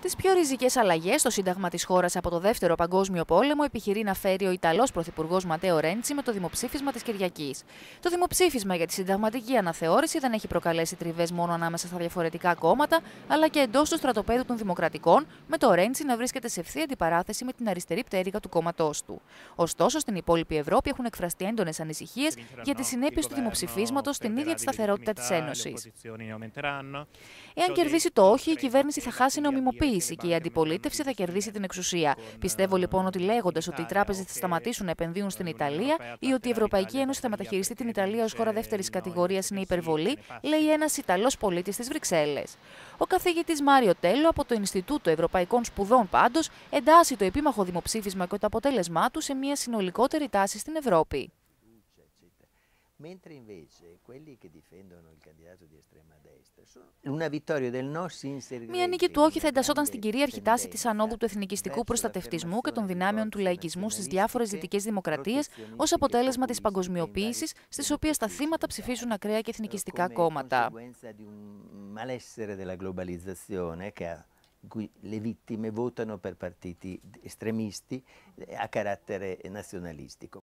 Τις πιο ριζικές αλλαγές στο Σύνταγμα της χώρας από το Δεύτερο Παγκόσμιο Πόλεμο επιχειρεί να φέρει ο Ιταλός Πρωθυπουργός Ματέο Ρέντσι με το δημοψήφισμα της Κυριακής. Το δημοψήφισμα για τη συνταγματική αναθεώρηση δεν έχει προκαλέσει τριβές μόνο ανάμεσα στα διαφορετικά κόμματα, αλλά και εντός του στρατοπέδου των Δημοκρατικών, με το Ρέντσι να βρίσκεται σε ευθεία αντιπαράθεση με την αριστερή πτέρυγα του κόμματός του. Ωστόσο, στην υπόλοιπη Ευρώπη έχουν εκφραστεί έντονες ανησυχίες για τις συνέπειες του δημοψηφίσματος στην ίδια τη σταθερότητα της Ένωσης. Εάν κερδίσει το όχι, η κυβέρνηση θα χάσει νομιμοποίηση κινητοποίηση και η αντιπολίτευση θα κερδίσει την εξουσία. Πιστεύω λοιπόν ότι λέγοντας ότι οι τράπεζες θα σταματήσουν να επενδύουν στην Ιταλία ή ότι η Ευρωπαϊκή Ένωση θα μεταχειριστεί την Ιταλία ως χώρα δεύτερης κατηγορίας είναι υπερβολή, λέει ένας Ιταλός πολίτης της Βρυξέλλες. Ο καθηγητής Μάριο Τέλο από το Ινστιτούτο Ευρωπαϊκών Σπουδών πάντως εντάσσει το επίμαχο δημοψήφισμα και το αποτέλεσμά του σε μια συνολικότερη τάση στην Ευρώπη. Μια νίκη του όχι θα εντασσόταν στην κυρίαρχη τάση της ανόδου του εθνικιστικού προστατευτισμού και των δυνάμεων του λαϊκισμού στις διάφορες δυτικές δημοκρατίες ως αποτέλεσμα της e παγκοσμιοποίησης, στις οποίες τα θύματα ψηφίζουν ακραία και εθνικιστικά κόμματα.